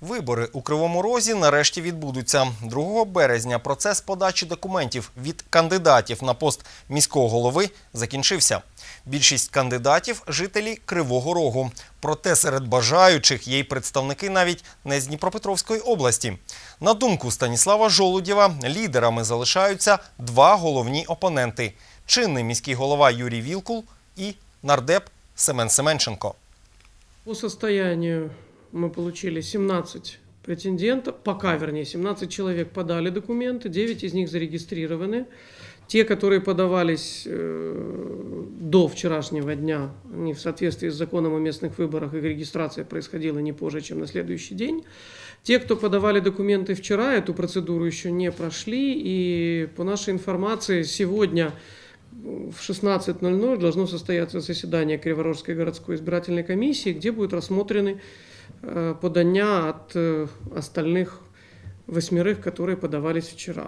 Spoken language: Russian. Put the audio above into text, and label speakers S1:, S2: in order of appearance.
S1: Вибори у Кривому Розі нарешті відбудуться 2 березня. Процес подачі документів від кандидатів на пост міського голови закінчився. Більшість кандидатів жителі Кривого Рогу. Проте серед бажаючих є й представники навіть не з Дніпропетровської області. На думку Станіслава Жолудєва, лідерами залишаються два головні опоненти: чинний міський голова Юрій Вілкул і нардеп Семен Семенченко.
S2: По состоянию мы получили 17 претендентов, пока, вернее, 17 человек подали документы, 9 из них зарегистрированы. Те, которые подавались э, до вчерашнего дня, не в соответствии с законом о местных выборах, их регистрация происходила не позже, чем на следующий день. Те, кто подавали документы вчера, эту процедуру еще не прошли, и по нашей информации сегодня в 16.00 должно состояться заседание Криворожской городской избирательной комиссии, где будут рассмотрены Э, подання от э, остальных восьмерых, которые подавались вчера.